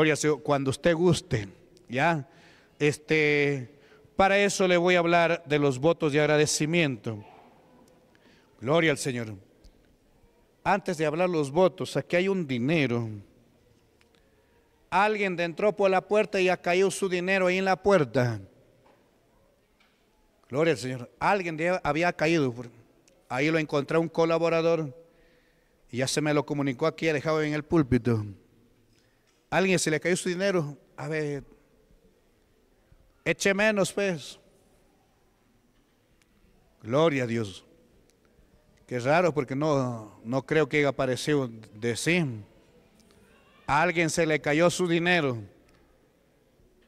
Gloria cuando usted guste, ¿ya? Este, para eso le voy a hablar de los votos de agradecimiento. Gloria al Señor. Antes de hablar los votos, aquí hay un dinero. Alguien entró por la puerta y ha caído su dinero ahí en la puerta. Gloria al Señor. Alguien había caído. Ahí lo encontré un colaborador y ya se me lo comunicó aquí, dejado en el púlpito alguien se le cayó su dinero, a ver, eche menos pues. Gloria a Dios. Qué raro porque no, no creo que haya aparecido de sí. alguien se le cayó su dinero.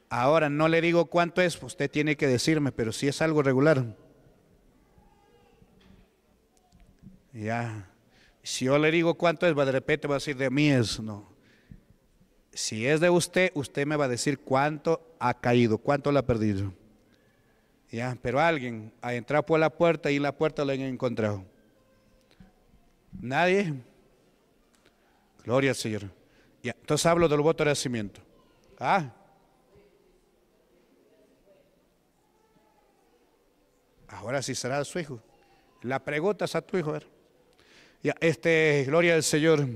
Ahora no le digo cuánto es, pues, usted tiene que decirme, pero si es algo regular. Ya. Si yo le digo cuánto es, de repente va a decir de mí es, no si es de usted, usted me va a decir cuánto ha caído, cuánto lo ha perdido. Ya, pero alguien ha entrado por la puerta y la puerta lo han encontrado. Nadie. Gloria al Señor. entonces hablo del voto de nacimiento. Ah. Ahora sí será su hijo. La pregunta es a tu hijo. Ya, este, gloria al Señor.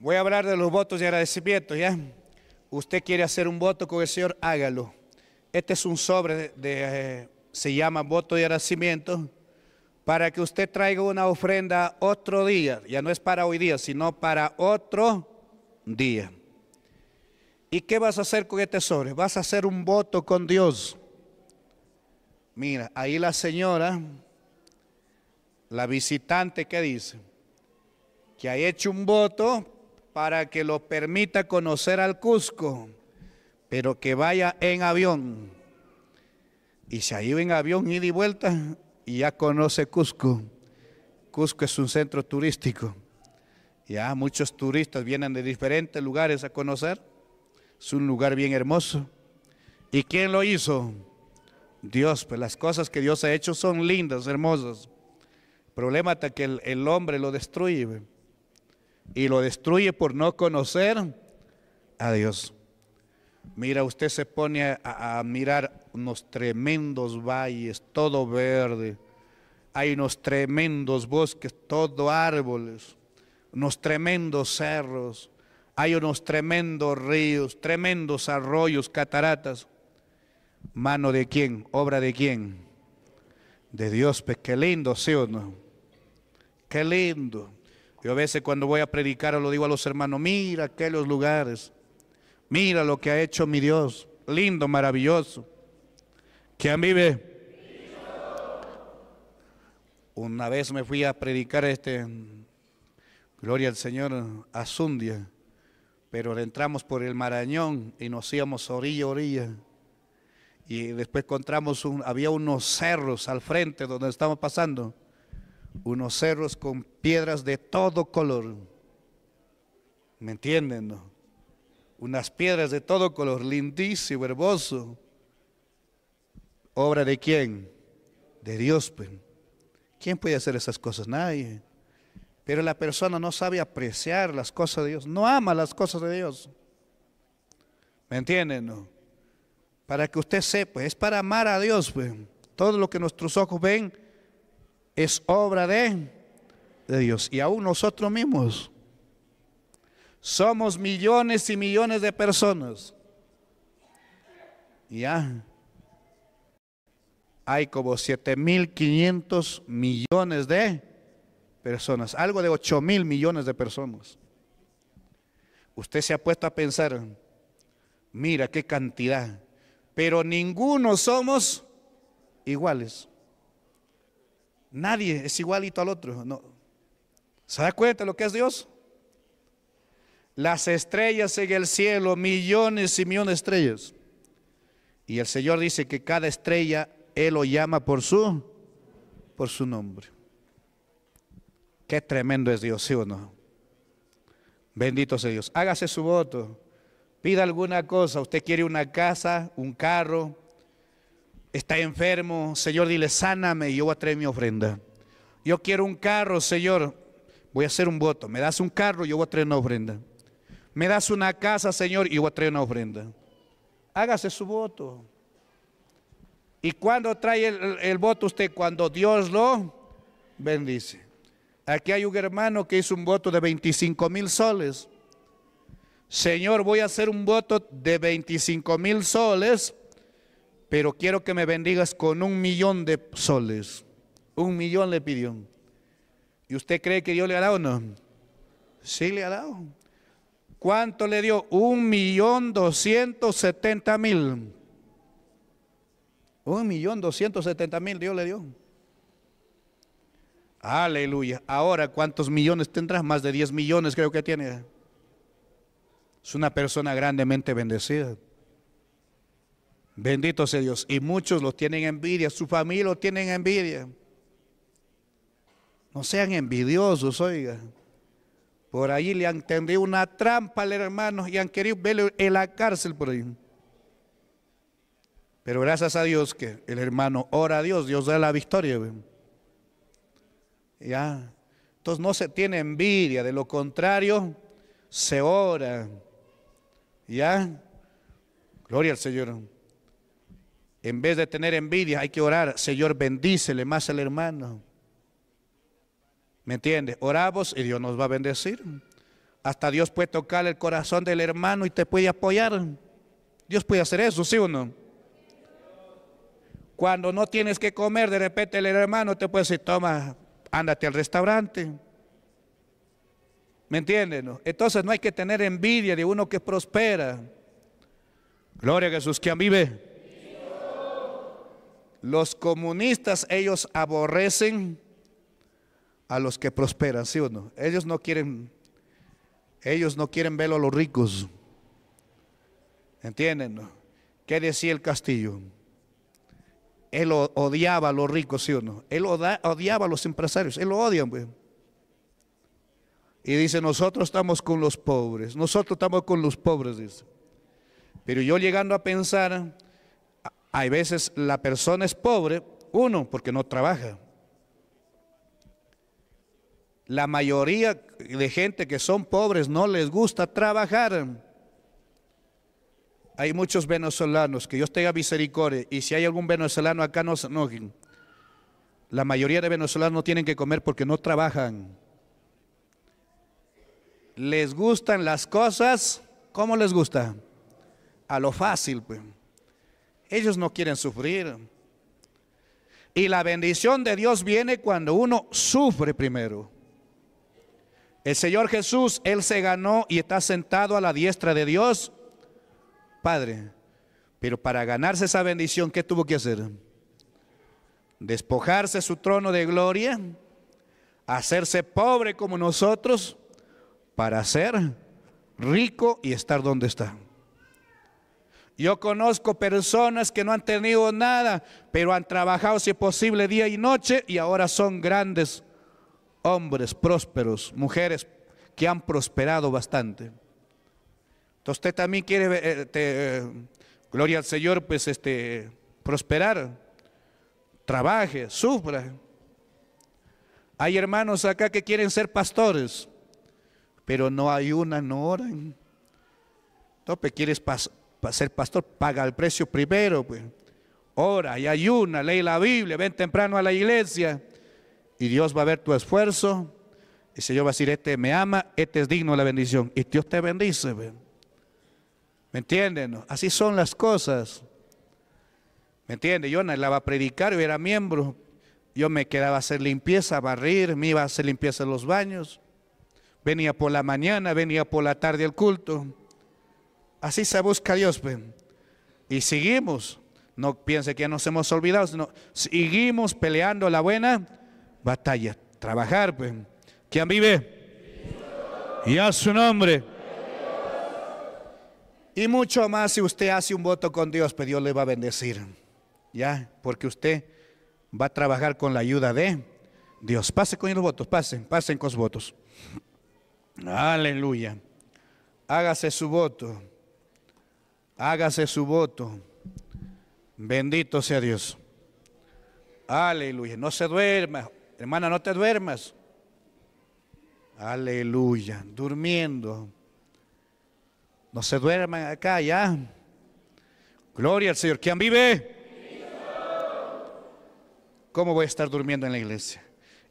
Voy a hablar de los votos de agradecimiento, ¿ya? Usted quiere hacer un voto con el Señor, hágalo. Este es un sobre de, eh, se llama voto de agradecimiento para que usted traiga una ofrenda otro día, ya no es para hoy día, sino para otro día. ¿Y qué vas a hacer con este sobre? Vas a hacer un voto con Dios. Mira, ahí la señora, la visitante ¿qué dice que ha hecho un voto para que lo permita conocer al Cusco, pero que vaya en avión. Y se ha en avión, ida y vuelta, y ya conoce Cusco. Cusco es un centro turístico. Ya muchos turistas vienen de diferentes lugares a conocer. Es un lugar bien hermoso. ¿Y quién lo hizo? Dios, pues las cosas que Dios ha hecho son lindas, hermosas. El problema es que el hombre lo destruye y lo destruye por no conocer a Dios. Mira, usted se pone a, mirar unos tremendos valles, todo verde. Hay unos tremendos bosques, todo árboles, unos tremendos cerros, hay unos tremendos ríos, tremendos arroyos, cataratas. ¿Mano de quién? ¿Obra de quién? De Dios, pues qué lindo, ¿sí o no? Qué lindo. Yo a veces cuando voy a predicar lo digo a los hermanos, mira aquellos lugares, mira lo que ha hecho mi Dios, lindo, maravilloso. ¿Quién vive? Una vez me fui a predicar este, gloria al Señor, a Zundia, pero entramos por el Marañón y nos íbamos orilla a orilla. Y después encontramos, un, había unos cerros al frente donde estábamos pasando unos cerros con piedras de todo color. ¿Me entienden? Unas piedras de todo color, lindísimo, hermoso. ¿Obra de quién? De Dios. Pues. ¿Quién puede hacer esas cosas? Nadie. Pero la persona no sabe apreciar las cosas de Dios, no ama las cosas de Dios. ¿Me entienden? Para que usted sepa, es para amar a Dios. Pues. Todo lo que nuestros ojos ven es obra de, Dios. Y aún nosotros mismos somos millones y millones de personas. Ya hay como 7.500 millones de personas, algo de 8.000 millones de personas. Usted se ha puesto a pensar, mira qué cantidad, pero ninguno somos iguales. Nadie es igualito al otro. No. ¿Se da cuenta lo que es Dios? Las estrellas en el cielo, millones y millones de estrellas. Y el Señor dice que cada estrella Él lo llama por su, por su nombre. Qué tremendo es Dios, ¿sí o no? Bendito sea Dios. Hágase su voto. Pida alguna cosa. Usted quiere una casa, un carro, está enfermo, Señor, dile, sáname y yo voy a traer mi ofrenda. Yo quiero un carro, Señor, voy a hacer un voto. Me das un carro, yo voy a traer una ofrenda. Me das una casa, Señor, y yo voy a traer una ofrenda. Hágase su voto. ¿Y cuando trae el, el voto usted? Cuando Dios lo bendice. Aquí hay un hermano que hizo un voto de 25 mil soles. Señor, voy a hacer un voto de 25 mil soles pero quiero que me bendigas con un millón de soles. Un millón le pidió. ¿Y usted cree que Dios le ha dado o no? Sí le ha dado. ¿Cuánto le dio? Un millón doscientos setenta mil. Un millón doscientos setenta mil Dios le dio. Aleluya. Ahora, ¿cuántos millones tendrás? Más de diez millones creo que tiene. Es una persona grandemente bendecida. Bendito sea Dios. Y muchos los tienen envidia, su familia lo tienen envidia. No sean envidiosos, oiga. Por ahí le han tendido una trampa al hermano y han querido verlo en la cárcel por ahí. Pero gracias a Dios que el hermano ora a Dios, Dios da la victoria. Ya. Entonces no se tiene envidia, de lo contrario, se ora. Ya. Gloria al Señor. En vez de tener envidia, hay que orar, Señor, bendícele más al hermano. ¿Me entiendes? Oramos y Dios nos va a bendecir. Hasta Dios puede tocar el corazón del hermano y te puede apoyar. Dios puede hacer eso, ¿sí o no? Cuando no tienes que comer, de repente el hermano te puede decir, toma, ándate al restaurante. ¿Me entiendes? Entonces no hay que tener envidia de uno que prospera. Gloria a Jesús, quien vive. Los comunistas, ellos aborrecen a los que prosperan, ¿sí o no? Ellos no quieren, ellos no quieren verlo a los ricos. ¿Entienden? ¿Qué decía el castillo? Él odiaba a los ricos, ¿sí o no? Él odiaba a los empresarios, él lo odia güey. Pues. Y dice, nosotros estamos con los pobres, nosotros estamos con los pobres, dice. Pero yo llegando a pensar, hay veces la persona es pobre, uno, porque no trabaja. La mayoría de gente que son pobres no les gusta trabajar. Hay muchos venezolanos, que Dios tenga misericordia, y si hay algún venezolano acá, no La mayoría de venezolanos no tienen que comer porque no trabajan. Les gustan las cosas, ¿cómo les gusta? A lo fácil, pues. Ellos no quieren sufrir. Y la bendición de Dios viene cuando uno sufre primero. El Señor Jesús, Él se ganó y está sentado a la diestra de Dios. Padre, pero para ganarse esa bendición, ¿qué tuvo que hacer? Despojarse su trono de gloria, hacerse pobre como nosotros, para ser rico y estar donde está. Yo conozco personas que no han tenido nada, pero han trabajado si es posible día y noche y ahora son grandes hombres prósperos, mujeres que han prosperado bastante. Entonces usted también quiere, eh, eh, gloria al Señor, pues este, prosperar, trabaje, sufra. Hay hermanos acá que quieren ser pastores, pero no hay una, no oran. Entonces quieres pas para ser pastor, paga el precio primero, pues. Ora y ayuna, lee la Biblia, ven temprano a la iglesia. Y Dios va a ver tu esfuerzo. El Señor va a decir, este me ama, este es digno de la bendición. Y Dios te bendice. Pues". ¿Me entienden? Así son las cosas. ¿Me entiende? Yo la iba a predicar, yo era miembro. Yo me quedaba a hacer limpieza, barrir, me iba a hacer limpieza en los baños. Venía por la mañana, venía por la tarde al culto. Así se busca Dios. Y seguimos. No piense que ya nos hemos olvidado. seguimos peleando la buena batalla. Trabajar. Pues. ¿Quién vive? Y a su nombre. Y mucho más si usted hace un voto con Dios, pues Dios le va a bendecir. ¿Ya? Porque usted va a trabajar con la ayuda de Dios. Pase con los votos, pasen, pasen con los votos. Aleluya. Hágase su voto. Hágase su voto. Bendito sea Dios. Aleluya. No se duerma. Hermana, no te duermas. Aleluya. Durmiendo. No se duerma acá, ya. Gloria al Señor. ¿Quién vive? ¿Cómo voy a estar durmiendo en la iglesia?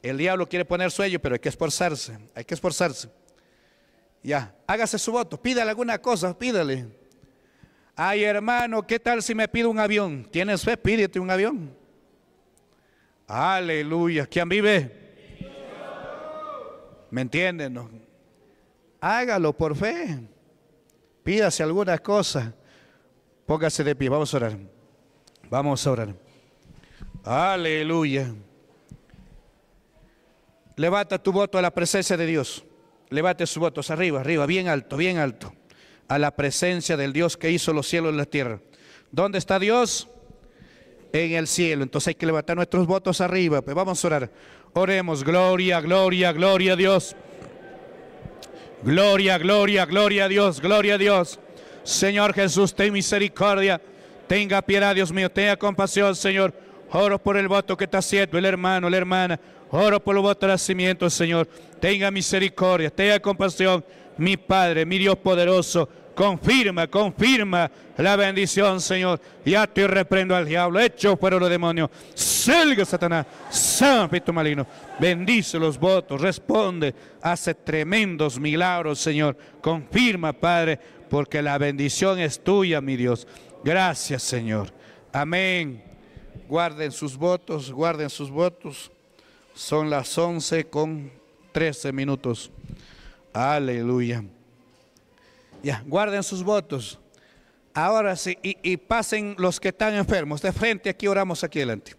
El diablo quiere poner sueño, pero hay que esforzarse. Hay que esforzarse. Ya, hágase su voto. Pídale alguna cosa, pídale. Ay, hermano, ¿qué tal si me pido un avión? ¿Tienes fe? Pídete un avión. Aleluya. ¿Quién vive? ¿Me entienden? Hágalo por fe. Pídase algunas cosas. Póngase de pie. Vamos a orar. Vamos a orar. Aleluya. Levanta tu voto a la presencia de Dios. Levante sus votos arriba, arriba, bien alto, bien alto a la presencia del Dios que hizo los cielos y la tierra. ¿Dónde está Dios? En el cielo. Entonces hay que levantar nuestros votos arriba. Pues vamos a orar. Oremos. Gloria, gloria, gloria a Dios. Gloria, gloria, gloria a Dios. Gloria a Dios. Señor Jesús, ten misericordia. Tenga piedad, Dios mío. Tenga compasión, Señor. Oro por el voto que está haciendo el hermano, la hermana. Oro por el voto de nacimiento, Señor. Tenga misericordia, tenga compasión mi Padre, mi Dios poderoso, confirma, confirma la bendición, Señor. Ya te reprendo al diablo, hecho fuera los demonios. Salga, Satanás, San Pito maligno. Bendice los votos, responde, hace tremendos milagros, Señor. Confirma, Padre, porque la bendición es tuya, mi Dios. Gracias, Señor. Amén. Guarden sus votos, guarden sus votos. Son las 11 con 13 minutos. Aleluya. Ya, guarden sus votos. Ahora sí, y, pasen los que están enfermos. De frente aquí oramos aquí adelante.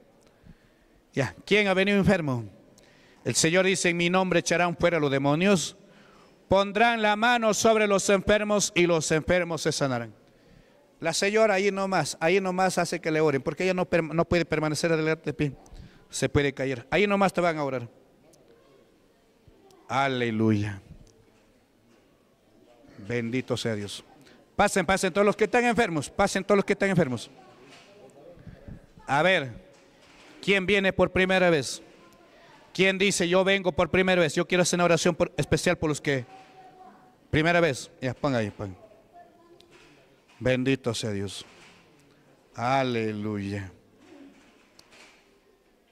Ya, ¿quién ha venido enfermo? El Señor dice, en mi nombre echarán fuera los demonios. Pondrán la mano sobre los enfermos y los enfermos se sanarán. La señora ahí nomás, ahí nomás hace que le oren, porque ella no, no puede permanecer adelante de pie. Se puede caer. Ahí nomás te van a orar. Aleluya. Bendito sea Dios. Pasen, pasen todos los que están enfermos. Pasen todos los que están enfermos. A ver, ¿quién viene por primera vez? ¿Quién dice yo vengo por primera vez? Yo quiero hacer una oración especial por los que. Primera vez. Ya, póngan ahí, Bendito sea Dios. Aleluya.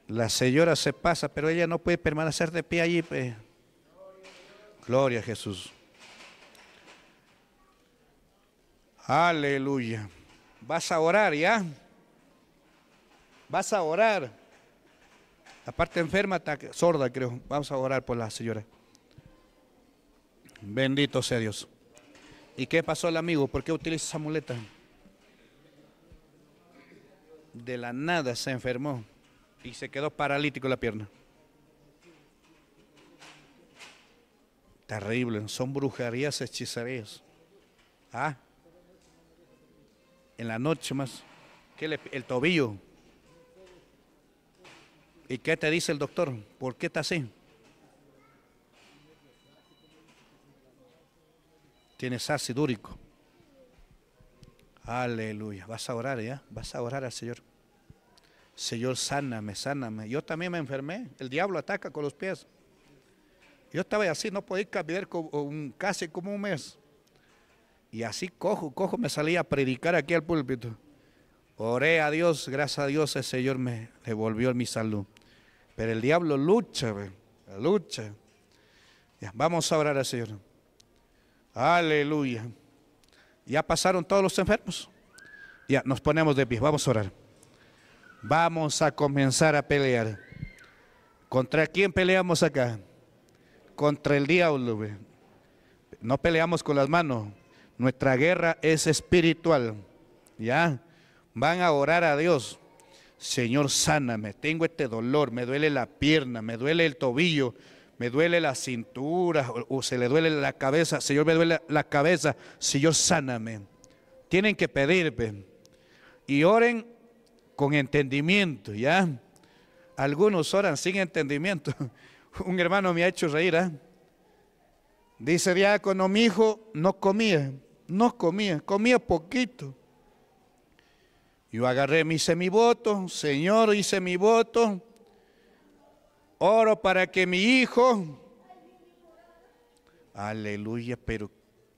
La señora se pasa, pero ella no puede permanecer de pie allí. Pues. Gloria a Jesús. Aleluya. Vas a orar, ¿ya? Vas a orar. La parte enferma está sorda, creo. Vamos a orar por la señora. Bendito sea Dios. ¿Y qué pasó al amigo? ¿Por qué utiliza esa muleta? De la nada se enfermó y se quedó paralítico la pierna. Terrible, son brujerías, hechicerías. ¿Ah? en la noche más, que le, el tobillo. ¿Y qué te dice el doctor? ¿Por qué está así? Tienes ácido úrico. Aleluya. Vas a orar, ¿ya? Vas a orar al Señor. Señor, sáname, sáname. Yo también me enfermé. El diablo ataca con los pies. Yo estaba así, no podía caminar como, un, casi como un mes. Y así cojo, cojo, me salí a predicar aquí al púlpito. Oré a Dios, gracias a Dios el Señor me devolvió mi salud. Pero el diablo lucha, lucha. vamos a orar al Señor. Aleluya. Ya pasaron todos los enfermos. Ya, nos ponemos de pie, vamos a orar. Vamos a comenzar a pelear. ¿Contra quién peleamos acá? Contra el diablo. No peleamos con las manos nuestra guerra es espiritual. Ya, van a orar a Dios. Señor, sáname, tengo este dolor, me duele la pierna, me duele el tobillo, me duele la cintura o, se le duele la cabeza. Señor, me duele la cabeza. Señor, sáname. Tienen que pedirme. Y oren con entendimiento, ¿ya? Algunos oran sin entendimiento. Un hermano me ha hecho reír, dice ¿ah? Dice diácono, mi hijo no comía no comía, comía poquito. Yo agarré, me hice mi voto, Señor, hice mi voto. Oro para que mi hijo, aleluya, pero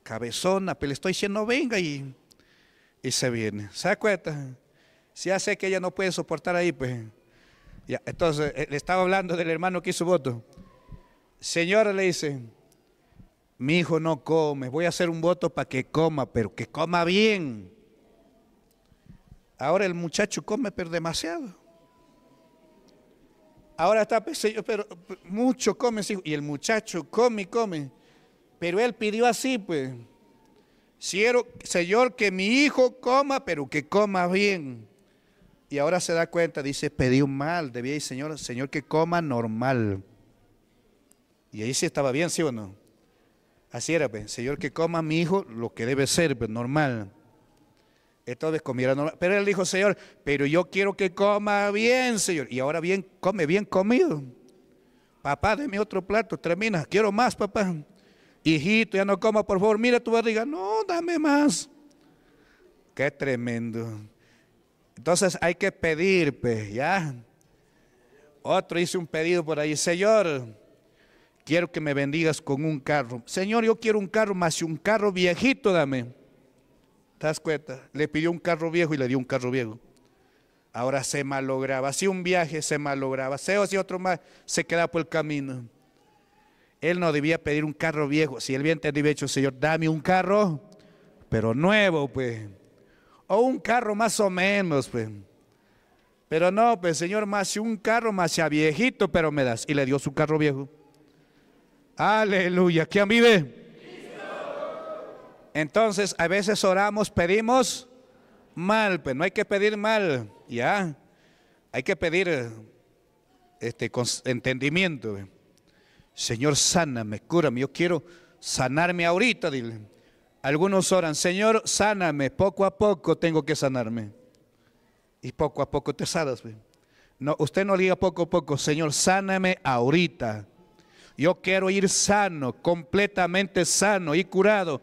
cabezona, pero le estoy diciendo, venga y, y se viene. ¿Se acuerdan? Si hace que ella no puede soportar ahí, pues. Ya, entonces, eh, le estaba hablando del hermano que hizo voto. Señora le dice, mi hijo no come, voy a hacer un voto para que coma, pero que coma bien. Ahora el muchacho come, pero demasiado. Ahora está, pues, pero mucho come, y el muchacho come y come. Pero él pidió así, pues. Señor, que mi hijo coma, pero que coma bien. Y ahora se da cuenta, dice, pedí un mal, debía ir, Señor, Señor, que coma normal. Y ahí sí estaba bien, ¿sí o no? Así era, pues, Señor, que coma mi hijo lo que debe ser, pues, normal. Entonces comiera normal. Pero él dijo, Señor, pero yo quiero que coma bien, Señor. Y ahora bien, come bien comido. Papá, deme otro plato, termina. Quiero más, papá. Hijito, ya no coma, por favor. Mira tu barriga. No, dame más. Qué tremendo. Entonces hay que pedir, pues, ya. Otro hizo un pedido por ahí, Señor quiero que me bendigas con un carro. Señor, yo quiero un carro, más un carro viejito dame. ¿Te das cuenta? Le pidió un carro viejo y le dio un carro viejo. Ahora se malograba. si un viaje, se malograba. se o si otro más, se quedaba por el camino. Él no debía pedir un carro viejo. Si él bien te había dicho, Señor, dame un carro, pero nuevo, pues. O un carro más o menos, pues. Pero no, pues, Señor, más un carro, más ya viejito, pero me das. Y le dio su carro viejo. Aleluya. ¿Quién vive? Entonces, a veces oramos, pedimos mal, pero pues, no hay que pedir mal, ya. Hay que pedir este entendimiento. Señor, sáname, cúrame. Yo quiero sanarme ahorita, dile. Algunos oran, Señor, sáname, poco a poco tengo que sanarme. Y poco a poco te sanas. Pues. No, usted no diga poco a poco, Señor, sáname ahorita. Yo quiero ir sano, completamente sano y curado,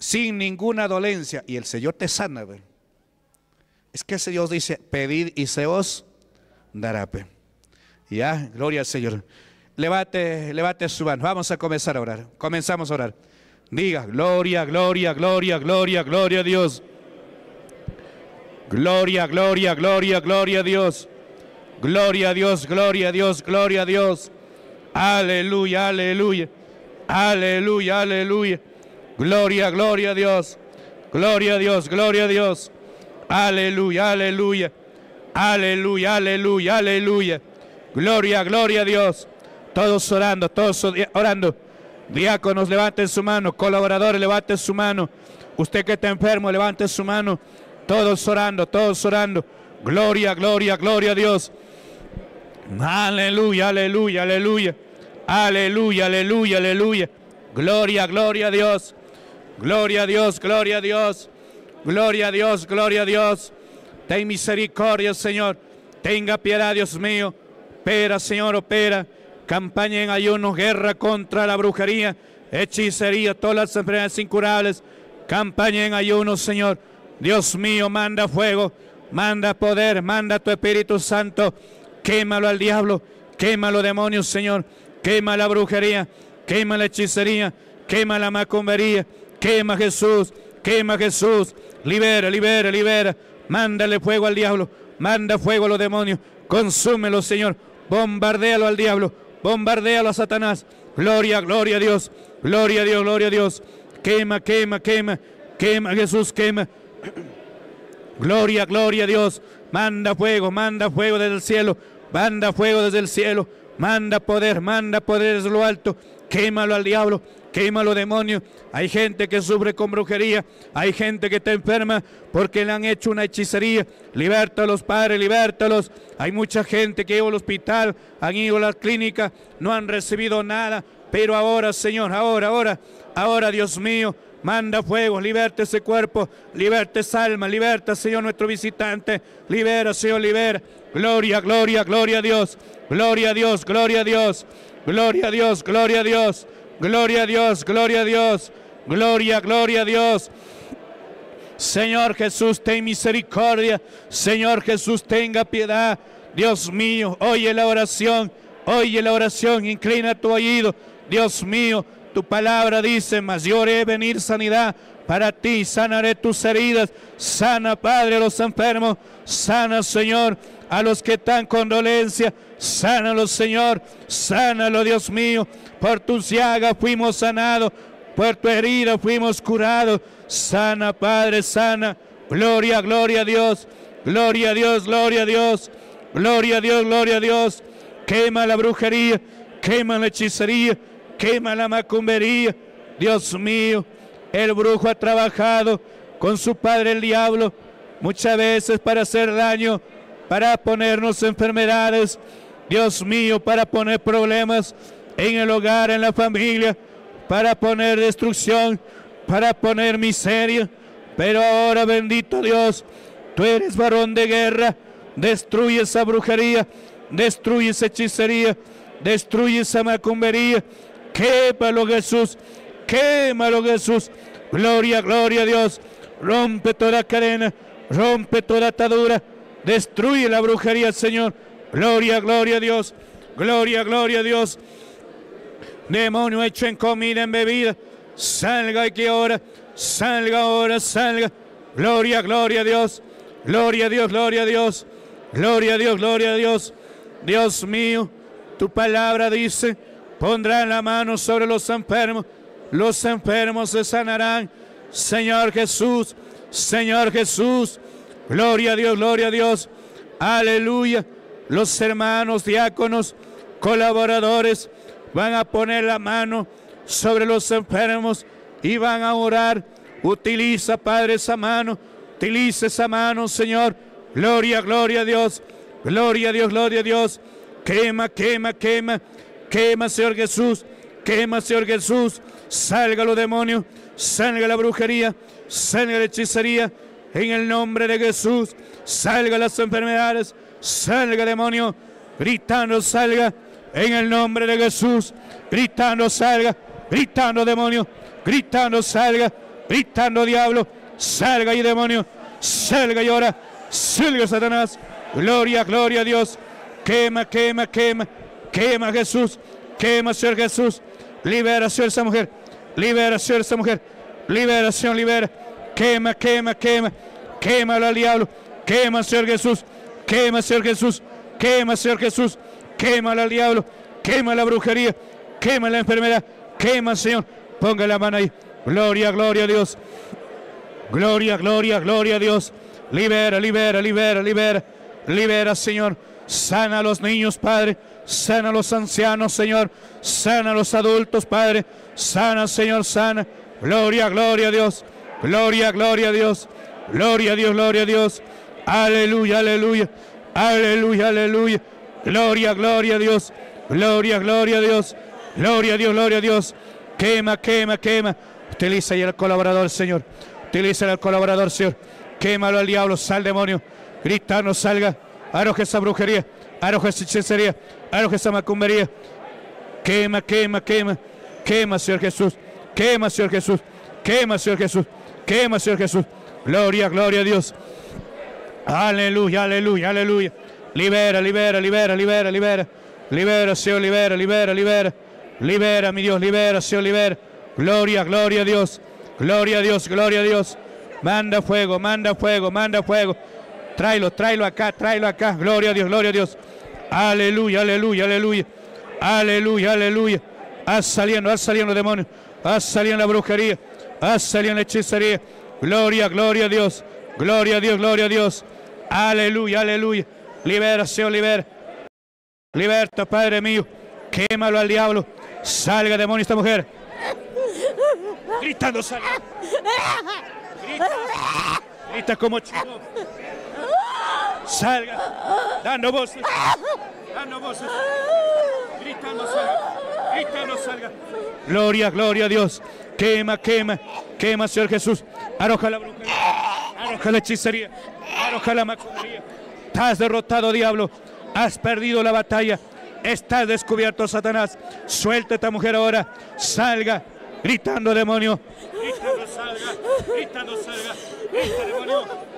sin ninguna dolencia. Y el Señor te sana. Es que ese Dios dice, pedid y se os dará. Ya, gloria al Señor. Levate, levate su mano. Vamos a comenzar a orar. Comenzamos a orar. Diga, gloria, gloria, gloria, gloria, gloria a Dios. Gloria, gloria, gloria, gloria a Dios. Gloria a Dios, gloria a Dios, gloria a Dios. Aleluya, aleluya. Aleluya, aleluya. Gloria, gloria a Dios. Gloria a Dios, gloria a Dios. Aleluya, aleluya. Aleluya, aleluya, aleluya. Gloria, gloria a Dios. Todos orando, todos orando. Diáconos, levanten su mano. Colaboradores, levante su mano. Usted que está enfermo, levante su mano. Todos orando, todos orando. Gloria, gloria, gloria a Dios. Aleluya, aleluya, aleluya. Aleluya, aleluya, aleluya. Gloria, gloria a Dios. Gloria a Dios, gloria a Dios. Gloria a Dios, gloria a Dios. Ten misericordia, Señor. Tenga piedad, Dios mío. Opera, Señor, opera. Campaña en ayuno guerra contra la brujería, hechicería, todas las enfermedades incurables. Campaña en ayuno Señor. Dios mío, manda fuego, manda poder, manda tu Espíritu Santo Quémalo al diablo, quema los demonios, Señor. Quema la brujería, quema la hechicería, quema la macumbería, quema Jesús, quema Jesús. Libera, libera, libera. Mándale fuego al diablo, manda fuego a los demonios, consúmelo, Señor. bombardealo al diablo, bombardealo a Satanás. Gloria, gloria a Dios, gloria a Dios, gloria a Dios. Quema, quema, quema, quema Jesús, quema. Gloria, gloria a Dios. Manda fuego, manda fuego desde el cielo. Manda fuego desde el cielo. Manda poder, manda poder desde lo alto. Quémalo al diablo, quémalo demonio. Hay gente que sufre con brujería. Hay gente que está enferma porque le han hecho una hechicería. Libértalos, Padre, libértalos. Hay mucha gente que ha al hospital, han ido a la clínica, no han recibido nada. Pero ahora, Señor, ahora, ahora, ahora, Dios mío, Manda fuego liberta ese cuerpo, liberta esa alma, liberta, Señor, nuestro visitante. Libera, Señor, libera. Gloria, gloria, gloria a Dios. Gloria a Dios, gloria a Dios. Gloria a Dios, gloria a Dios. Gloria a Dios, gloria a Dios. Gloria, gloria a Dios. Señor Jesús, ten misericordia. Señor Jesús, tenga piedad. Dios mío, oye la oración. Oye la oración. Inclina tu oído. Dios mío, tu palabra dice, mas yo venir sanidad para ti, sanaré tus heridas, sana Padre a los enfermos, sana Señor a los que están con dolencia, sánalo Señor, sánalo Dios mío, por tu ciaga fuimos sanados, por tu herida fuimos curados, sana Padre, sana, gloria, gloria a Dios, gloria a Dios, gloria a Dios, gloria a Dios, gloria a Dios, quema la brujería, quema la hechicería, quema la macumbería. Dios mío, el brujo ha trabajado con su padre el diablo muchas veces para hacer daño, para ponernos enfermedades. Dios mío, para poner problemas en el hogar, en la familia, para poner destrucción, para poner miseria. Pero ahora, bendito Dios, tú eres varón de guerra, destruye esa brujería, destruye esa hechicería, destruye esa macumbería, quémalo Jesús, quémalo Jesús. Gloria, gloria a Dios. Rompe toda cadena, rompe toda atadura. Destruye la brujería, Señor. Gloria, gloria a Dios. Gloria, gloria a Dios. Demonio hecho en comida, en bebida. Salga aquí ahora. Salga ahora, salga. Gloria, gloria a Dios. Gloria a Dios, gloria a Dios. Gloria a Dios, gloria a Dios. Dios mío, tu palabra dice pondrá la mano sobre los enfermos, los enfermos se sanarán. Señor Jesús, Señor Jesús, gloria a Dios, gloria a Dios, aleluya. Los hermanos diáconos, colaboradores, van a poner la mano sobre los enfermos y van a orar. Utiliza, Padre, esa mano, utiliza esa mano, Señor. Gloria, gloria a Dios, gloria a Dios, gloria a Dios. Quema, quema, quema Quema, Señor Jesús. Quema, Señor Jesús. Salga los demonios. Salga la brujería. Salga la hechicería. En el nombre de Jesús. Salga las enfermedades. Salga demonio. Gritando, salga. En el nombre de Jesús. Gritando, salga. Gritando, demonio. Gritando, salga. Gritando, diablo. Salga y demonio. Salga y ahora. Salga, Satanás. Gloria, gloria a Dios. Quema, quema, quema. Quema Jesús, quema Señor Jesús. Liberación esa mujer, liberación esa mujer, liberación, libera. Quema, quema, quema, quema al diablo, quema Señor Jesús, quema Señor Jesús, quema Señor Jesús, quema al diablo, quema la brujería, quema la enfermedad, quema Señor. Ponga la mano ahí. Gloria, gloria a Dios. Gloria, gloria, gloria a Dios. Libera, libera, libera, libera. Libera, Señor. Sana a los niños, Padre. Sana a los ancianos, Señor. Sana a los adultos, Padre. Sana, Señor, sana. Gloria, gloria a Dios. Gloria, gloria a Dios. Gloria a Dios, gloria a Dios. Aleluya, aleluya. Aleluya, aleluya. Gloria, gloria a Dios. Gloria, gloria a Dios. Gloria a Dios, gloria a Dios. Quema, quema, quema. Utiliza y el colaborador, Señor. Utiliza el colaborador, Señor. Quémalo al diablo, sal demonio. Grita, no salga. Arroja esa brujería, arroja esa hechicería, arroja esa macumbería. Quema, quema, quema. Quema, Señor Jesús. Quema, Señor Jesús. Quema, Señor Jesús. Quema, Señor Jesús. Gloria, gloria a Dios. Aleluya, aleluya, aleluya. Libera, libera, libera, libera, libera. Libera, Señor, libera, libera, libera. Libera, mi Dios, libera, Señor, libera. Gloria, gloria a Dios. Gloria a Dios, gloria a Dios. Manda fuego, manda fuego, manda fuego. Tráelo, tráelo acá, tráelo acá. Gloria a Dios, gloria a Dios. Aleluya, aleluya, aleluya. Aleluya, aleluya. ha saliendo, ha saliendo demonios. ha salido la brujería. ha salido la hechicería. Gloria, gloria a Dios. Gloria a Dios, gloria a Dios. Aleluya, aleluya. Liberación, libera. Liberta, Padre mío. Quémalo al diablo. Salga, demonio, esta mujer. Gritando, salga. Grita, grita como chico salga, dando voces, dando voces, gritando salga, gritando salga. Gloria, gloria a Dios. Quema, quema, quema, Señor Jesús. Arroja la brujería, arroja la hechicería, arroja la Te Estás derrotado, diablo. Has perdido la batalla. Estás descubierto, Satanás. Suelta a esta mujer ahora. Salga, gritando demonio. Gritando salga, gritando salga, gritando demonio.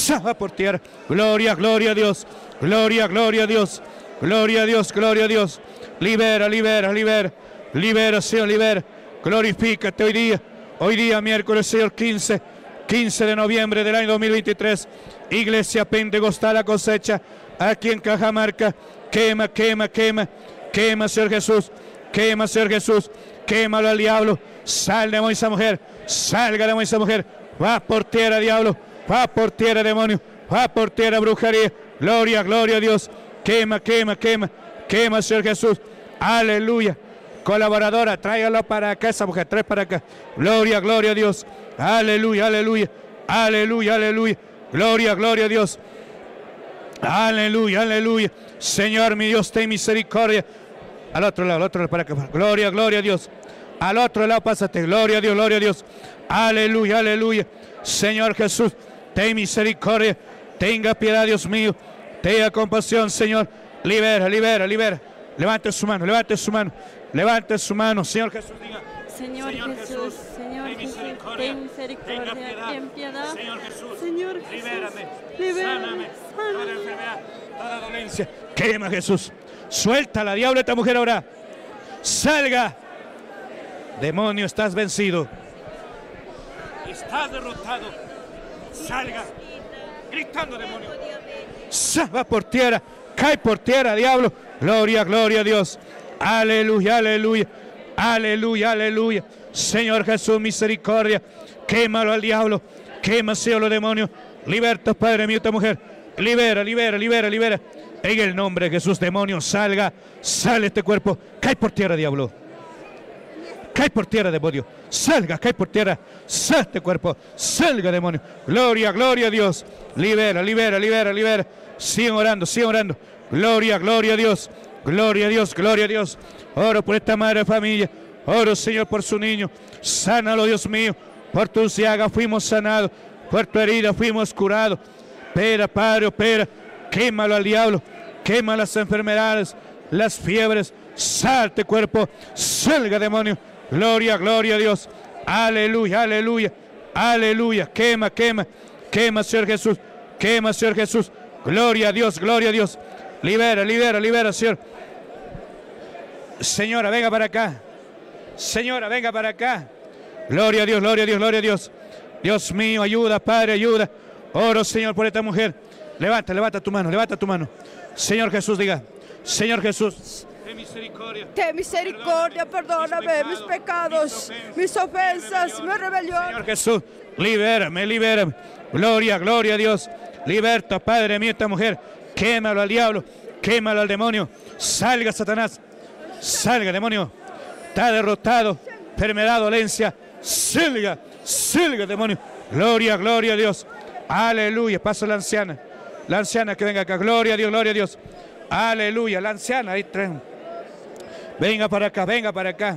Grita, por tierra. Gloria, gloria a Dios. Gloria, gloria a Dios. Gloria a Dios, gloria a Dios. Libera, libera, libera. Libera, Señor, libera. Glorifícate hoy día. Hoy día, miércoles, Señor, 15. 15 de noviembre del año 2023. Iglesia Pentecostal la cosecha. Aquí en Cajamarca. Quema, quema, quema. Quema, Señor Jesús. Quema, Señor Jesús quémalo al diablo, sal demonio esa mujer, salga esa mujer, va por tierra diablo, va por tierra demonio, va por tierra brujería, gloria, gloria a Dios, quema, quema, quema, quema Señor Jesús, aleluya, colaboradora, tráigalo para acá esa mujer, trae para acá, gloria, gloria a Dios, aleluya, aleluya, aleluya, aleluya, gloria, gloria a Dios, aleluya, aleluya, Señor mi Dios, ten misericordia, al otro lado, al otro lado, para que. Gloria, gloria a Dios. Al otro lado, pásate. Gloria a Dios, gloria a Dios. Aleluya, aleluya. Señor Jesús, ten misericordia. Tenga piedad, Dios mío. Tenga compasión, Señor. Libera, libera, libera. Levante su mano, levante su mano. Levante su mano, Señor Jesús. Diga. Señor, Jesús, Señor ten misericordia, ten misericordia, ten piedad, Señor Jesús, Señor Jesús, libérame, libérame, sáname, sáname toda enfermedad, toda dolencia. Quema Jesús, Suelta diablo, esta mujer ahora. Salga. Demonio, estás vencido. Estás derrotado. Salga. Gritando, demonio. Va por tierra. Cae por tierra, diablo. Gloria, gloria a Dios. Aleluya, aleluya. Aleluya, aleluya. Señor Jesús, misericordia. Quémalo al diablo. Quema, a oh, los demonios. Liberta, Padre mío, esta mujer. Libera, libera, libera, libera. En el nombre de Jesús, demonio, salga, sale este cuerpo, cae por tierra, diablo. Cae por tierra, demonio. Salga, cae por tierra. sale este cuerpo. Salga, demonio. Gloria, gloria a Dios. Libera, libera, libera, libera. Sigan orando, sigan orando. Gloria, gloria a Dios. Gloria a Dios, gloria a Dios. Oro por esta madre familia. Oro, Señor, por su niño. Sánalo, Dios mío. Por tu siaga, fuimos sanados. Por tu herida fuimos curados. Pera, Padre, opera. Quémalo al diablo. Quema las enfermedades, las fiebres. Salte cuerpo. Salga demonio. Gloria, gloria a Dios. Aleluya, aleluya. Aleluya. Quema, quema. Quema, Señor Jesús. Quema, Señor Jesús. Gloria a Dios, gloria a Dios. Libera, libera, libera, Señor. Señora, venga para acá. Señora, venga para acá. Gloria a Dios, gloria a Dios, gloria a Dios. Dios mío, ayuda, Padre, ayuda. Oro, Señor, por esta mujer. Levanta, levanta tu mano, levanta tu mano. Señor Jesús, diga, Señor Jesús. Te misericordia, perdóname, mis, pecados, mis ofensas, mi rebelión. Señor Jesús, libérame, libérame. Gloria, gloria a Dios. Liberta, Padre mío, esta mujer. Quémalo al diablo, quémalo al demonio. Salga, Satanás. Salga, demonio. Está derrotado, enfermedad, dolencia. Salga, salga, demonio. Gloria, gloria a Dios. Aleluya. a la anciana. La anciana que venga acá. Gloria a Dios, gloria a Dios. Aleluya. La anciana, ahí Venga para acá, venga para acá.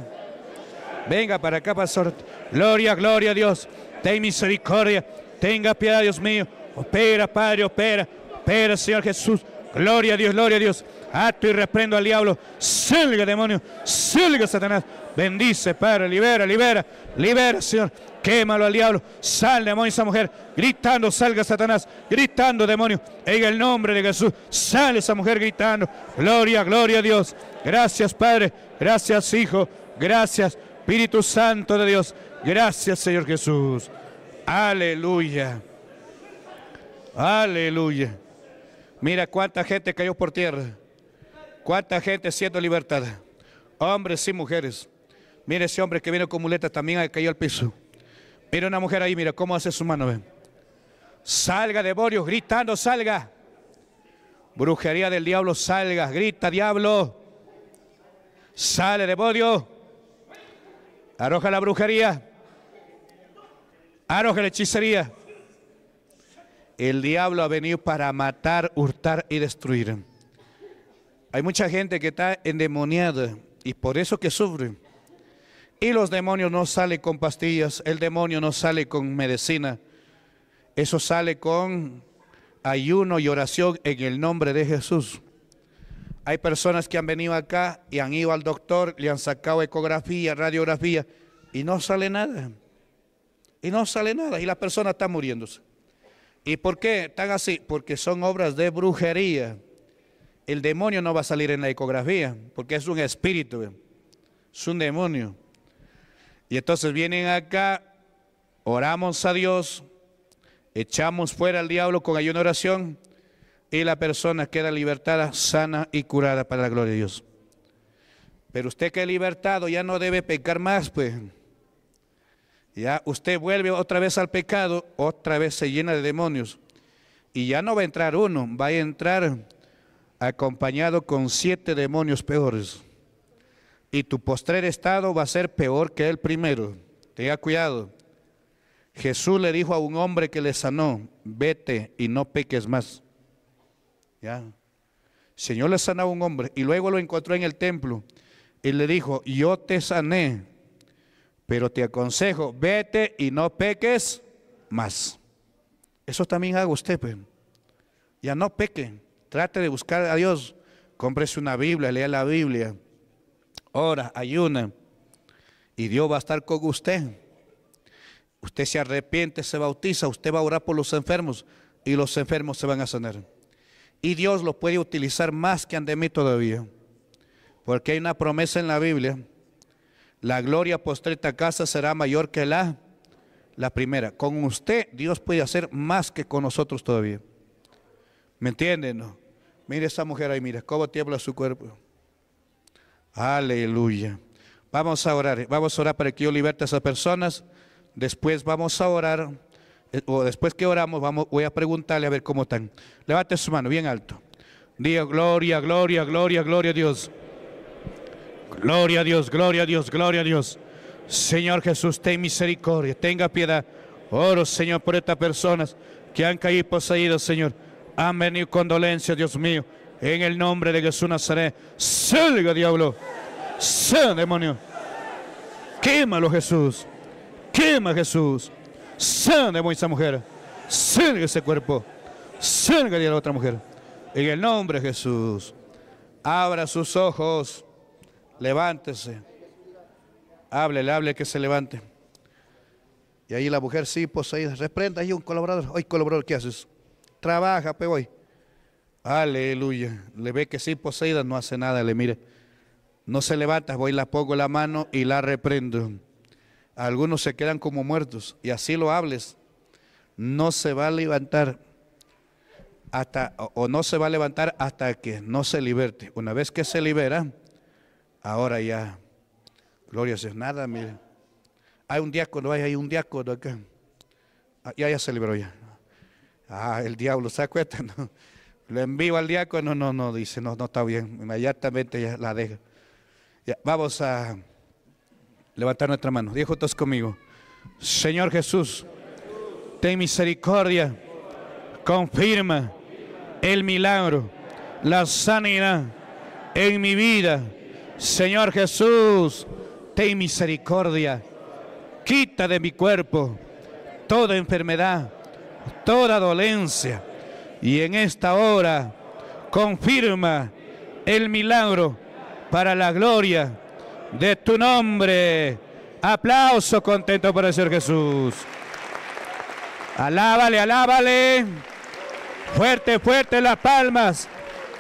Venga para acá, pastor. Gloria, gloria a Dios. Ten misericordia. Tenga piedad, Dios mío. Opera, Padre, opera. Opera, Señor Jesús. Gloria a Dios, gloria a Dios. Ato y reprendo al diablo. Silga, demonio. Silga, Satanás. Bendice, Padre. Libera, libera. Libera, Señor quémalo al diablo, sal demonio esa mujer, gritando, salga Satanás, gritando demonio, en el nombre de Jesús, sale esa mujer gritando, gloria, gloria a Dios, gracias Padre, gracias Hijo, gracias Espíritu Santo de Dios, gracias Señor Jesús, aleluya, aleluya, mira cuánta gente cayó por tierra, cuánta gente siendo libertada, hombres y mujeres, mire ese hombre que viene con muletas también cayó al piso, Mira una mujer ahí, mira cómo hace su mano. Salga de gritando, salga. Brujería del diablo, salga, grita, diablo. Sale de Arroja la brujería. Arroja la hechicería. El diablo ha venido para matar, hurtar y destruir. Hay mucha gente que está endemoniada y por eso que sufre. Y los demonios no salen con pastillas, el demonio no sale con medicina. Eso sale con ayuno y oración en el nombre de Jesús. Hay personas que han venido acá y han ido al doctor, le han sacado ecografía, radiografía y no sale nada. Y no sale nada y la persona está muriéndose. ¿Y por qué están así? Porque son obras de brujería. El demonio no va a salir en la ecografía porque es un espíritu, es un demonio. Y entonces vienen acá, oramos a Dios, echamos fuera al diablo con ayuno oración y la persona queda libertada, sana y curada para la gloria de Dios. Pero usted que es libertado ya no debe pecar más, pues. Ya usted vuelve otra vez al pecado, otra vez se llena de demonios. Y ya no va a entrar uno, va a entrar acompañado con siete demonios peores y tu postrer estado va a ser peor que el primero. Tenga cuidado. Jesús le dijo a un hombre que le sanó, vete y no peques más. Ya. Señor le sanó a un hombre y luego lo encontró en el templo y le dijo, yo te sané, pero te aconsejo, vete y no peques más. Eso también haga usted, pues. Ya no peque, trate de buscar a Dios, cómprese una Biblia, lea la Biblia ora, ayuna, y Dios va a estar con usted. Usted se arrepiente, se bautiza, usted va a orar por los enfermos y los enfermos se van a sanar. Y Dios lo puede utilizar más que ande mí todavía. Porque hay una promesa en la Biblia. La gloria postreta casa será mayor que la, la primera. Con usted Dios puede hacer más que con nosotros todavía. ¿Me entienden? Mire esa mujer ahí, mira, cómo tiembla su cuerpo. Aleluya. Vamos a orar. Vamos a orar para que yo liberte a esas personas. Después vamos a orar. Eh, o después que oramos, vamos, voy a preguntarle a ver cómo están. Levante su mano bien alto. Diga gloria, gloria, gloria, gloria a Dios. Gloria a Dios, gloria a Dios, gloria a Dios. Señor Jesús, ten misericordia, tenga piedad. Oro, Señor, por estas personas que han caído poseídos Señor. Han venido con dolencia, Dios mío. En el nombre de Jesús Nazaret, salga diablo, sea demonio. Quémalo Jesús, quema Jesús. Salga demonio esa mujer, salga ese cuerpo, salga de la otra mujer. En el nombre de Jesús, abra sus ojos, levántese. hable, hable que se levante. Y ahí la mujer sí, poseída, pues ahí reprenda. un colaborador. Hoy colaborador, ¿qué haces? Trabaja, peboy. Pues, Aleluya. Le ve que si poseída no hace nada. Le mire, no se levanta. Voy, la pongo la mano y la reprendo. Algunos se quedan como muertos y así lo hables. No se va a levantar hasta o no se va a levantar hasta que no se liberte. Una vez que se libera, ahora ya, gloria a Dios, nada, mire. Hay un diácono, hay, hay un diácono acá. Ah, ya, ya se liberó ya. Ah, el diablo, ¿se acuerdan? lo envío al diácono, no, no, no, dice, no, no está bien. Inmediatamente ya la deja. vamos a levantar nuestra mano. Dijo juntos conmigo. Señor Jesús, ten misericordia. Confirma el milagro, la sanidad en mi vida. Señor Jesús, ten misericordia. Quita de mi cuerpo toda enfermedad, toda dolencia y en esta hora confirma el milagro para la gloria de tu nombre. Aplauso contento por el Señor Jesús. Alábale, alábale. Fuerte, fuerte las palmas.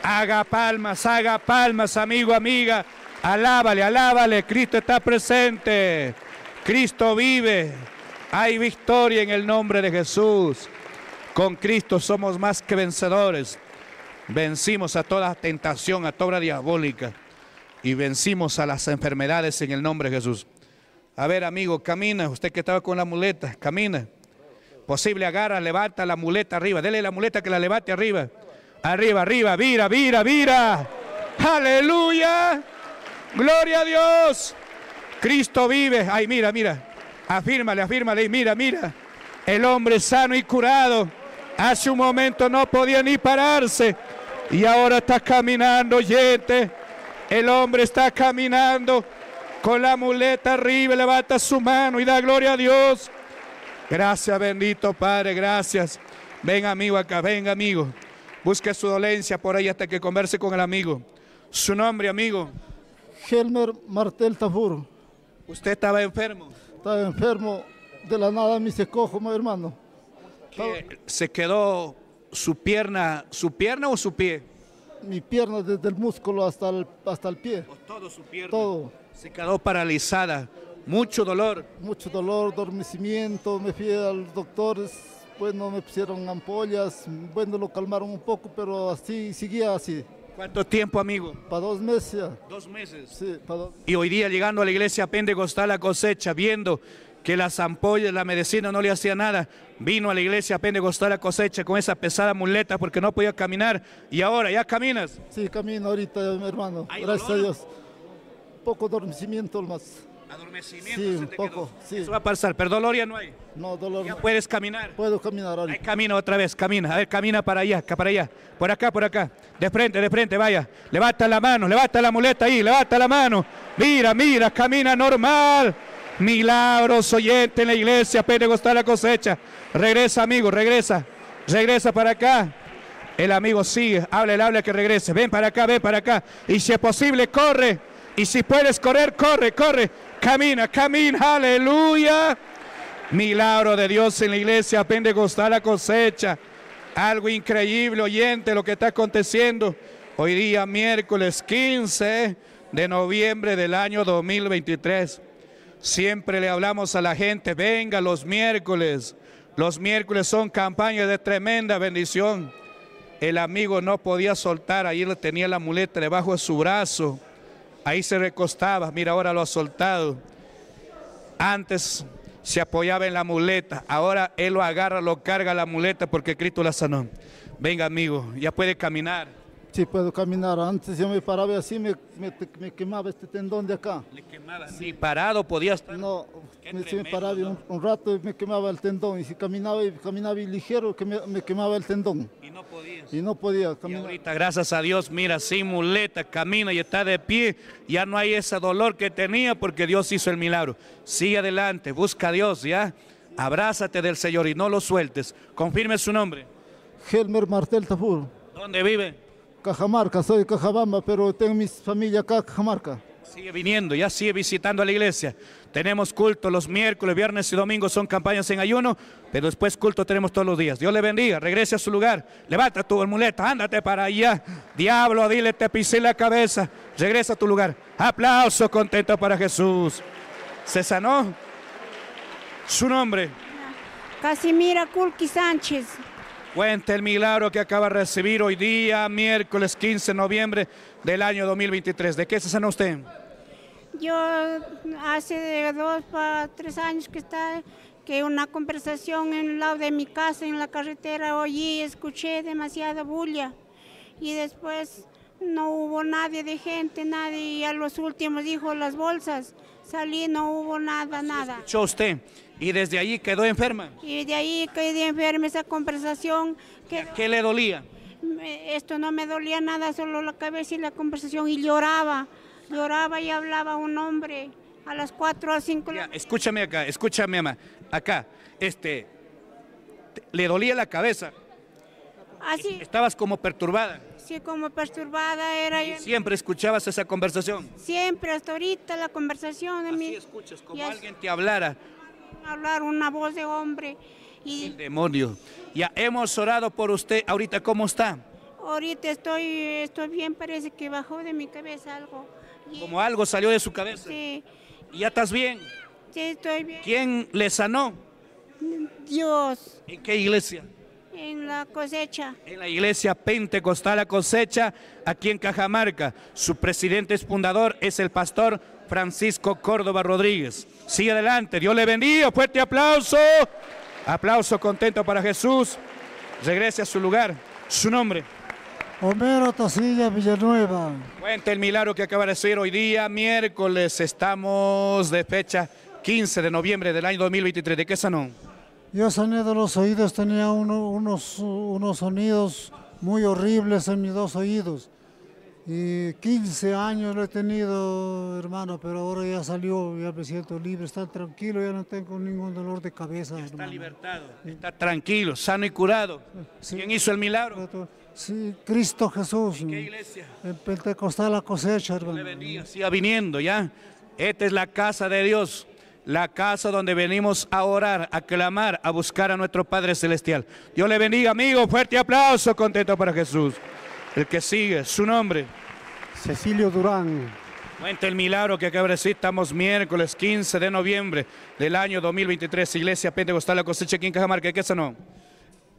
Haga palmas, haga palmas, amigo, amiga. Alábale, alábale. Cristo está presente. Cristo vive. Hay victoria en el nombre de Jesús. Con Cristo somos más que vencedores. Vencimos a toda tentación, a toda diabólica. Y vencimos a las enfermedades en el nombre de Jesús. A ver, amigo, camina. Usted que estaba con la muleta, camina. Posible, agarra, levanta la muleta arriba. Dele la muleta que la levante arriba. Arriba, arriba, vira, vira, vira. Aleluya. Gloria a Dios. Cristo vive. Ay, mira, mira. Afírmale, afírmale. Mira, mira. El hombre sano y curado. Hace un momento no podía ni pararse y ahora está caminando, gente. El hombre está caminando con la muleta arriba, levanta su mano y da gloria a Dios. Gracias, bendito Padre, gracias. Ven amigo acá, venga amigo. Busque su dolencia por ahí hasta que converse con el amigo. Su nombre, amigo. Helmer Martel Tafur. ¿Usted estaba enfermo? Estaba enfermo, de la nada me se mi hermano. ¿Se quedó su pierna, su pierna o su pie? Mi pierna desde el músculo hasta el, hasta el pie. todo su pierna. Se quedó paralizada. Mucho dolor. Mucho dolor, dormecimiento. Me fui a los doctores. Bueno, pues me pusieron ampollas. Bueno, lo calmaron un poco, pero así seguía así. ¿Cuánto tiempo, amigo? Para dos meses. Dos meses. Sí, dos. Y hoy día llegando a la iglesia pentecostal la cosecha, viendo que las ampollas, la medicina no le hacía nada. Vino a la iglesia a Pentecostal la cosecha con esa pesada muleta porque no podía caminar. ¿Y ahora ya caminas? Sí, camino ahorita, hermano. Gracias a Dios. Poco adormecimiento más. Adormecimiento. Sí, un poco. Eso va a pasar, ¿Perdón, dolor no hay. No, dolor. Ya puedes caminar. Puedo caminar ahora. Camino otra vez, camina. A ver, camina para allá, para allá. Por acá, por acá. De frente, de frente, vaya. Levanta la mano, levanta la muleta ahí, levanta la mano. Mira, mira, camina normal. Milagros oyente en la iglesia pentecostal la cosecha. Regresa, amigo, regresa. Regresa para acá. El amigo sigue, habla, el habla que regrese. Ven para acá, ven para acá. Y si es posible, corre. Y si puedes correr, corre, corre. Camina, camina, aleluya. Milagro de Dios en la iglesia pentecostal la cosecha. Algo increíble, oyente, lo que está aconteciendo. Hoy día, miércoles 15 de noviembre del año 2023. Siempre le hablamos a la gente, venga los miércoles. Los miércoles son campañas de tremenda bendición. El amigo no podía soltar, ahí le tenía la muleta debajo de su brazo. Ahí se recostaba, mira, ahora lo ha soltado. Antes se apoyaba en la muleta, ahora él lo agarra, lo carga la muleta porque Cristo la sanó. Venga amigo, ya puede caminar. Si puedo caminar. Antes yo me paraba así, me, quemaba este tendón de acá. ¿Le quemaba? parado podías estar? No, si me, paraba un, rato y me quemaba el tendón. Y si caminaba y caminaba y ligero, que me, quemaba el tendón. Y no podías. Y no podía caminar. Y ahorita, gracias a Dios, mira, sin muleta, camina y está de pie. Ya no hay ese dolor que tenía porque Dios hizo el milagro. Sigue adelante, busca a Dios, ¿ya? Abrázate del Señor y no lo sueltes. Confirme su nombre. Helmer Martel Tafur. ¿Dónde vive? Cajamarca, soy de Cajabamba, pero tengo mi familia acá, Cajamarca. Sigue viniendo, ya sigue visitando a la iglesia. Tenemos culto los miércoles, viernes y domingos son campañas en ayuno, pero después culto tenemos todos los días. Dios le bendiga, regrese a su lugar, levanta tu muleta, ándate para allá. Diablo, dile, te pisé la cabeza, regresa a tu lugar. Aplauso contento para Jesús. ¿Se sanó? Su nombre. Casimira Kulki Sánchez. Cuenta el milagro que acaba de recibir hoy día, miércoles 15 de noviembre del año 2023. ¿De qué se sana usted? Yo hace dos o tres años que está que una conversación en el lado de mi casa, en la carretera, oí, escuché demasiada bulla. Y después no hubo nadie de gente, nadie, y a los últimos dijo las bolsas. Salí, no hubo nada, nada. ¿Escuchó usted? Y desde ahí quedó enferma. Y de ahí quedé enferma esa conversación. Que... ¿Qué le dolía? Esto no me dolía nada, solo la cabeza y la conversación. Y lloraba, lloraba y hablaba un hombre a las cuatro a cinco. escúchame acá, escúchame, mamá. Acá, este, le dolía la cabeza. Así. Ah, Estabas como perturbada. Sí, como perturbada era. ¿Y siempre escuchabas esa conversación. Siempre, hasta ahorita la conversación. Así escuchas, como alguien te hablara hablar una voz de hombre. Y... El demonio. Ya hemos orado por usted. Ahorita, ¿cómo está? Ahorita estoy, estoy bien, parece que bajó de mi cabeza algo. Como algo salió de su cabeza. Sí. ya estás bien? Sí, estoy bien. ¿Quién le sanó? Dios. ¿En qué iglesia? En la cosecha. En la iglesia pentecostal La Cosecha, aquí en Cajamarca. Su presidente es fundador, es el pastor Francisco Córdoba Rodríguez. Sigue adelante, Dios le bendiga, fuerte aplauso. Aplauso contento para Jesús. Regrese a su lugar, su nombre. Homero Tosilla Villanueva. Cuenta el milagro que acaba de ser hoy día, miércoles, estamos de fecha 15 de noviembre del año 2023. ¿De qué sanó? Yo sané de los oídos, tenía unos, unos sonidos muy horribles en mis dos oídos y 15 años lo he tenido, hermano, pero ahora ya salió, ya me siento libre, está tranquilo, ya no tengo ningún dolor de cabeza. hermano. está libertado, está tranquilo, sano y curado. ¿Quién hizo el milagro? Sí, Cristo Jesús. ¿En qué iglesia? En Pentecostal la cosecha, hermano. siga viniendo, ¿ya? Esta es la casa de Dios, la casa donde venimos a orar, a clamar, a buscar a nuestro Padre Celestial. Dios le bendiga, amigo, fuerte aplauso, contento para Jesús. El que sigue, su nombre. Cecilio Durán. Cuenta el milagro que acaba de estamos miércoles 15 de noviembre del año 2023, Iglesia Pentecostal La Cosecha aquí en Cajamarca, ¿qué es no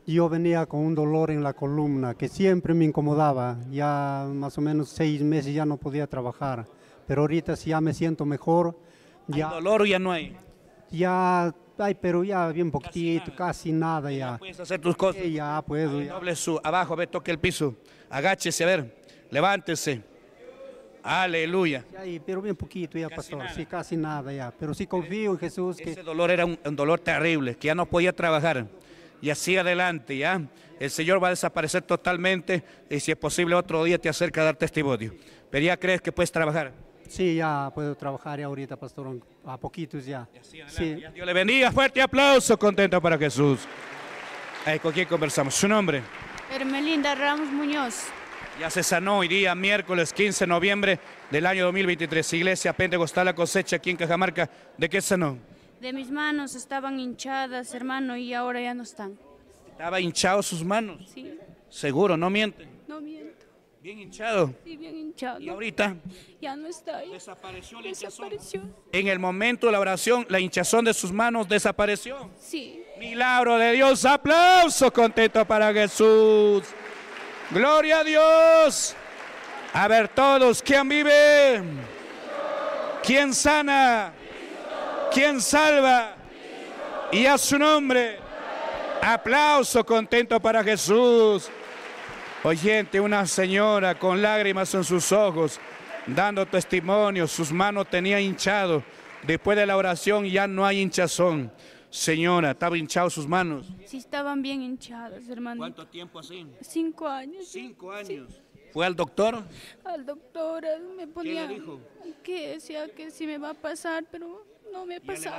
Yo venía con un dolor en la columna que siempre me incomodaba, ya más o menos seis meses ya no podía trabajar, pero ahorita sí ya me siento mejor. Ya, dolor ya no hay? Ya Ay, pero ya bien poquitito, casi nada, ya. ya. Puedes hacer tus cosas. Sí, ya puedo. Ay, su, abajo, a ver, toque el piso. Agáchese, a ver, levántese. Aleluya. pero bien poquito ya, pastor. Sí, casi nada ya. Pero sí confío en Jesús. Que... Ese dolor era un, dolor terrible, que ya no podía trabajar. Y así adelante, ya. El Señor va a desaparecer totalmente y si es posible otro día te acerca a dar testimonio. Pero ya crees que puedes trabajar. Sí, ya puedo trabajar ya ahorita, pastor, a poquitos ya. sí. Dios le bendiga, fuerte aplauso, contento para Jesús. ¿Con quién conversamos? ¿Su nombre? Hermelinda Ramos Muñoz. Ya se sanó hoy día, miércoles 15 de noviembre del año 2023. Iglesia Pentecostal La Cosecha aquí en Cajamarca. ¿De qué sanó? De mis manos estaban hinchadas, hermano, y ahora ya no están. ¿Estaba hinchado sus manos? Sí. ¿Seguro? ¿No miente? No miento. ¿Bien hinchado? Sí, bien hinchado. ¿Y ahorita? Ya no está ahí. ¿Desapareció la hinchazón? En el momento de la oración, ¿la hinchazón de sus manos desapareció? Sí. Milagro de Dios, aplauso, contento para Jesús. Gloria a Dios. A ver todos, ¿quién vive? ¿Quién sana? ¿Quién salva? Y a su nombre. Aplauso contento para Jesús. Oyente, una señora con lágrimas en sus ojos, dando testimonio, sus manos tenía hinchado. Después de la oración ya no hay hinchazón. Señora, ¿estaba hinchado sus manos? Sí, estaban bien hinchadas, hermano. ¿Cuánto tiempo así? Cinco años. ¿Cinco años? ¿Fue al doctor? Al doctor, me ponía... ¿Qué le dijo? Que decía que si me va a pasar, pero no me pasaba. Ya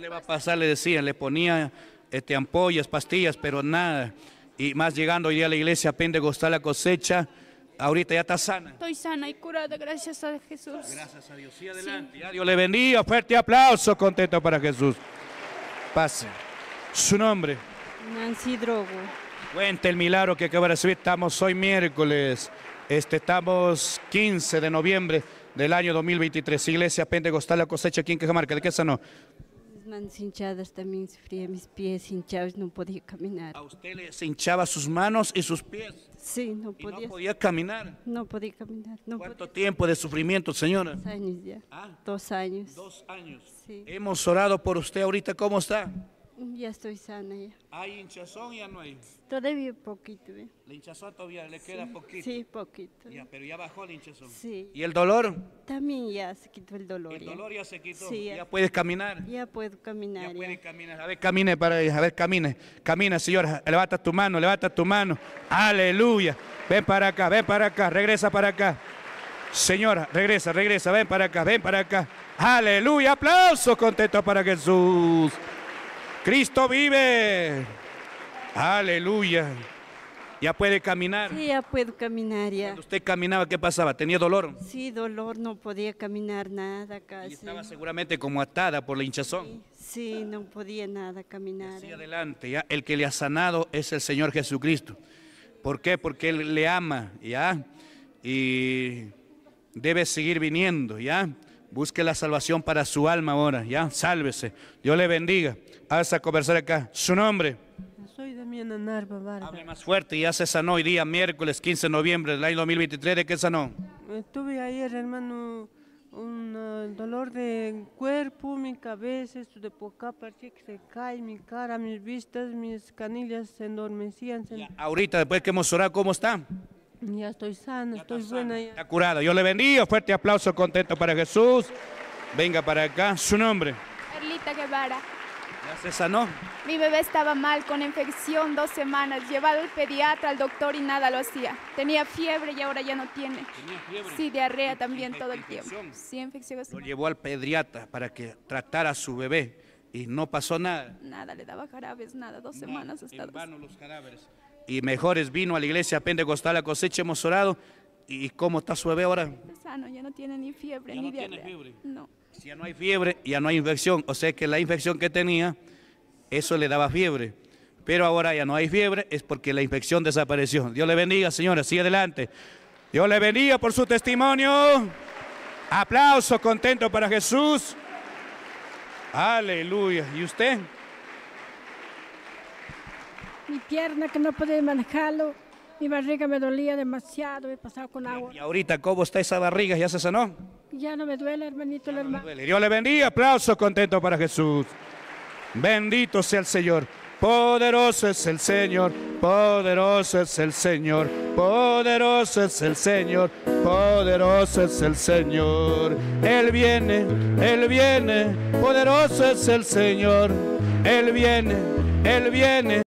le va a pasar, le decía. Le ponía este, ampollas, pastillas, pero nada. Y más llegando hoy a la iglesia, pentecostal la cosecha, ahorita ya está sana. Estoy sana y curada, gracias a Jesús. Gracias a Dios. Sí, adelante. Dios le bendiga, fuerte aplauso, contento para Jesús. Pase. Su nombre. Nancy Drogo. Cuente el milagro que acaba de recibir. Estamos hoy miércoles. Este, estamos 15 de noviembre del año 2023. Iglesia Pentecostal La Cosecha, aquí en Cajamarca. ¿De qué no manos hinchadas también sufría, mis pies hinchados, no podía caminar. ¿A usted se hinchaba sus manos y sus pies? Sí, no podía. no podía caminar? No podía caminar. ¿Cuánto tiempo de sufrimiento, señora? Dos años ya. ¿Ah? Dos años. Dos años. Hemos orado por usted ahorita, ¿cómo está? Ya estoy sana ya. ¿Hay hinchazón ya no hay? Todavía poquito. ¿eh? ¿La hinchazón todavía le queda poquito? Sí, poquito. Ya, pero ya bajó la hinchazón. Sí. ¿Y el dolor? También ya se quitó el dolor. ¿El dolor ya se quitó? ya. puedes caminar? Ya puedo caminar. Ya, puedes caminar. A ver, camine para a ver, camine. Camina, señora. Levanta tu mano, levanta tu mano. Aleluya. Ven para acá, ven para acá, regresa para acá. Señora, regresa, regresa, ven para acá, ven para acá. Aleluya, aplausos contento para Jesús. Cristo vive. Aleluya. Ya puede caminar. Sí, ya puedo caminar ya. Cuando usted caminaba, ¿qué pasaba? ¿Tenía dolor? Sí, dolor, no podía caminar nada casi. Y estaba seguramente como atada por la hinchazón. Sí, no podía nada caminar. Sí, adelante, El que le ha sanado es el Señor Jesucristo. ¿Por qué? Porque Él le ama, ¿ya? Y debe seguir viniendo, ¿ya? Busque la salvación para su alma ahora, ¿ya? Sálvese. Dios le bendiga a conversar acá. Su nombre. Soy Damiana Narva Hable más fuerte. Ya se sanó hoy día, miércoles 15 de noviembre del año 2023. ¿De qué sanó? Estuve eh, ayer, hermano, un eh, dolor de cuerpo, mi cabeza, esto de acá parecía que se cae, mi cara, mis vistas, mis canillas se endormecían. ahorita, después que hemos orado, ¿cómo está? Ya estoy sana, estoy buena. Ya. Está curada. Yo le bendigo. Fuerte aplauso, contento para Jesús. Venga para acá. Su nombre. Carlita Guevara. Mi bebé estaba mal, con infección dos semanas, llevado al pediatra, al doctor y nada lo hacía. Tenía fiebre y ahora ya no tiene. Sí, diarrea también todo el tiempo. Sí, infección. Lo llevó al pediatra para que tratara a su bebé y no pasó nada. Nada, le daba jarabes, nada, dos semanas hasta en vano los Y mejores vino a la iglesia pentecostal a cosecha, hemos orado. ¿Y cómo está su bebé ahora? sano, ya no tiene ni fiebre ni no diarrea. Tiene fiebre. No. Si ya no hay fiebre, ya no hay infección. O sea que la infección que tenía, eso le daba fiebre. Pero ahora ya no hay fiebre, es porque la infección desapareció. Dios le bendiga, señora, sigue adelante. Dios le bendiga por su testimonio. Aplauso contento para Jesús. Aleluya. ¿Y usted? Mi pierna que no puede manejarlo mi barriga me dolía demasiado, he pasado con agua. ¿Y ahorita cómo está esa barriga? ¿Ya se sanó? Ya no me duele, hermanito, hermano. Dios le bendiga, aplausos contento para Jesús. Bendito sea el Señor. Poderoso es el Señor, poderoso es el Señor, poderoso es el Señor, poderoso es el Señor. Él viene, Él viene, poderoso es el Señor. Él viene, Él viene.